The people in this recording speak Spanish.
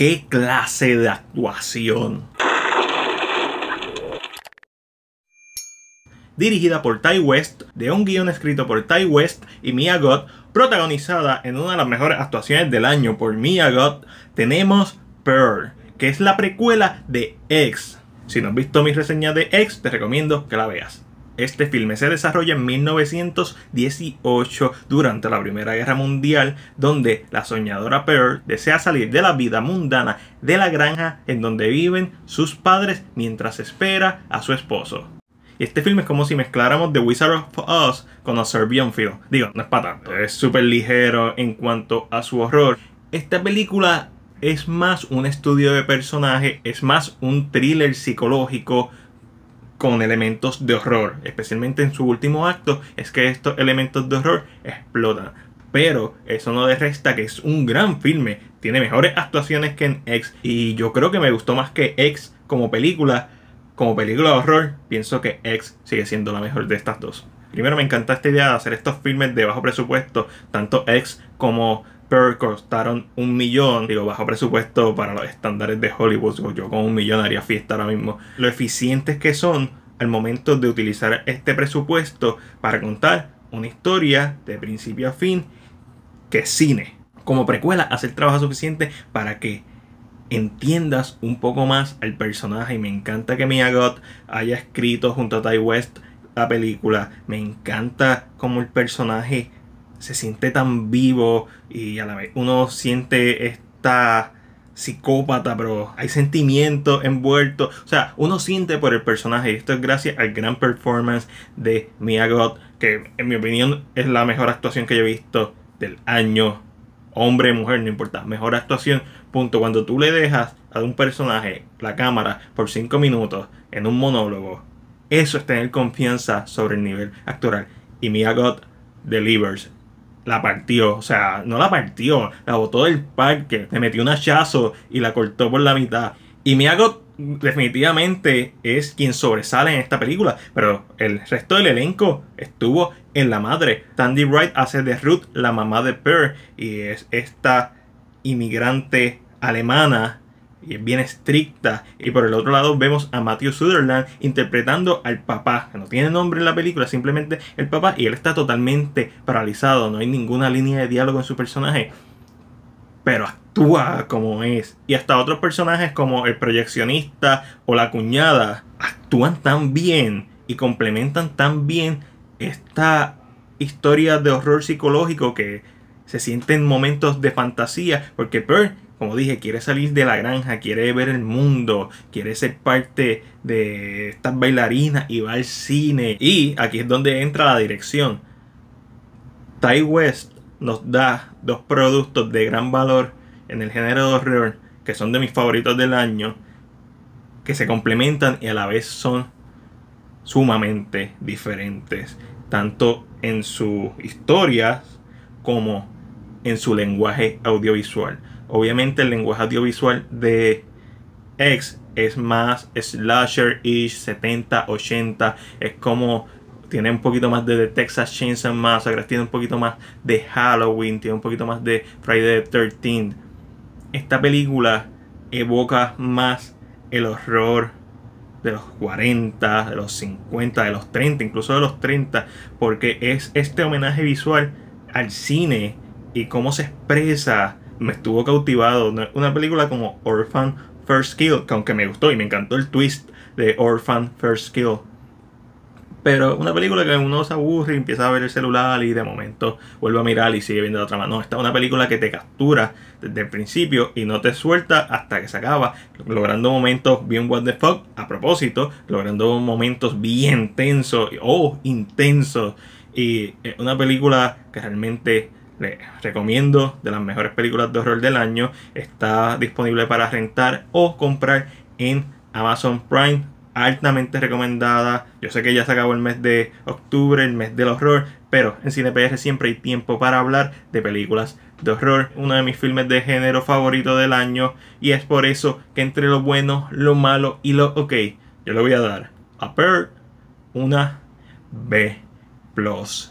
qué clase de actuación. Dirigida por Ty West, de un guión escrito por Ty West y Mia Gott, protagonizada en una de las mejores actuaciones del año por Mia Gott, tenemos Pearl, que es la precuela de X. Si no has visto mi reseña de X, te recomiendo que la veas. Este filme se desarrolla en 1918 durante la Primera Guerra Mundial, donde la soñadora Pearl desea salir de la vida mundana de la granja en donde viven sus padres mientras espera a su esposo. Este filme es como si mezcláramos The Wizard of Oz con A Serbian Film. Digo, no es para tanto. Es súper ligero en cuanto a su horror. Esta película es más un estudio de personaje, es más un thriller psicológico con elementos de horror, especialmente en su último acto, es que estos elementos de horror explotan. Pero eso no le resta que es un gran filme, tiene mejores actuaciones que en X y yo creo que me gustó más que X como película, como película de horror, pienso que X sigue siendo la mejor de estas dos. Primero me encanta esta idea de hacer estos filmes de bajo presupuesto, tanto X como pero costaron un millón. Digo, bajo presupuesto para los estándares de Hollywood. Yo con un millón haría fiesta ahora mismo. Lo eficientes que son al momento de utilizar este presupuesto para contar una historia de principio a fin que cine. Como precuela, hace el trabajo suficiente para que entiendas un poco más al personaje. Y me encanta que Mia Gott haya escrito junto a Ty West la película. Me encanta como el personaje se siente tan vivo y a la vez uno siente esta psicópata, pero hay sentimiento envuelto O sea, uno siente por el personaje. Y esto es gracias al gran performance de Mia God, que en mi opinión es la mejor actuación que yo he visto del año. Hombre, mujer, no importa. Mejor actuación. Punto. Cuando tú le dejas a un personaje la cámara por 5 minutos en un monólogo, eso es tener confianza sobre el nivel actoral. Y Mia God delivers la partió. O sea, no la partió, la botó del parque, le metió un hachazo y la cortó por la mitad. Y hago definitivamente es quien sobresale en esta película, pero el resto del elenco estuvo en la madre. Tandy Wright hace de Ruth la mamá de Pearl y es esta inmigrante alemana y es bien estricta. Y por el otro lado vemos a Matthew Sutherland interpretando al papá, que no tiene nombre en la película, simplemente el papá, y él está totalmente paralizado, no hay ninguna línea de diálogo en su personaje. Pero actúa como es. Y hasta otros personajes como el proyeccionista o la cuñada actúan tan bien y complementan tan bien esta historia de horror psicológico que se sienten momentos de fantasía, porque Pearl como dije, quiere salir de la granja, quiere ver el mundo, quiere ser parte de estas bailarinas y va al cine. Y aquí es donde entra la dirección. Ty West nos da dos productos de gran valor en el género de horror, que son de mis favoritos del año, que se complementan y a la vez son sumamente diferentes, tanto en sus historias como en su lenguaje audiovisual. Obviamente el lenguaje audiovisual de X es más slasher-ish, 70, 80, es como tiene un poquito más de, The Texas Chainsaw Massacre, tiene un poquito más de Halloween, tiene un poquito más de Friday the 13th. Esta película evoca más el horror de los 40, de los 50, de los 30, incluso de los 30, porque es este homenaje visual al cine y cómo se expresa me estuvo cautivado. Una película como Orphan First Kill, que aunque me gustó y me encantó el twist de Orphan First Kill. Pero una película que uno se aburre y empieza a ver el celular y de momento vuelve a mirar y sigue viendo la mano No, esta es una película que te captura desde el principio y no te suelta hasta que se acaba, logrando momentos bien what fuck, a propósito, logrando momentos bien tensos o oh, intensos. Y una película que realmente les recomiendo de las mejores películas de horror del año. Está disponible para rentar o comprar en Amazon Prime. Altamente recomendada. Yo sé que ya se acabó el mes de octubre, el mes del horror, pero en CinePR siempre hay tiempo para hablar de películas de horror, uno de mis filmes de género favorito del año, y es por eso que entre lo bueno, lo malo y lo ok, yo le voy a dar a Pearl una B. Plus.